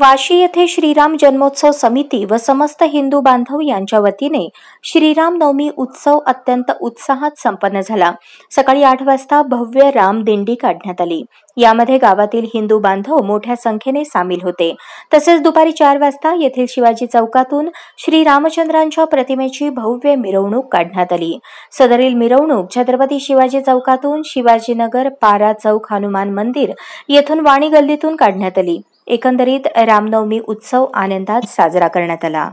वाशी येथे श्रीराम जन्मोत्सव समिती व समस्त हिंदू बांधव यांच्या वतीने श्रीराम नवमी उत्सव अत्यंत उत्साहात संपन्न झाला सकाळी आठ वाजता भव्य राम दिंडी काढण्यात आली यामध्ये गावातील हिंदू बांधव मोठ्या संख्येने सामील होते तसेच दुपारी चार वाजता येथील शिवाजी चौकातून श्री रामचंद्रांच्या प्रतिमेची भव्य मिरवणूक काढण्यात आली सदरील मिरवणूक छत्रपती शिवाजी चौकातून शिवाजीनगर पारा चौक हनुमान मंदिर येथून वाणी गल्लीतून काढण्यात आली एकंदरीत रामनवमी उत्सव आनंदात साजरा करण्यात आला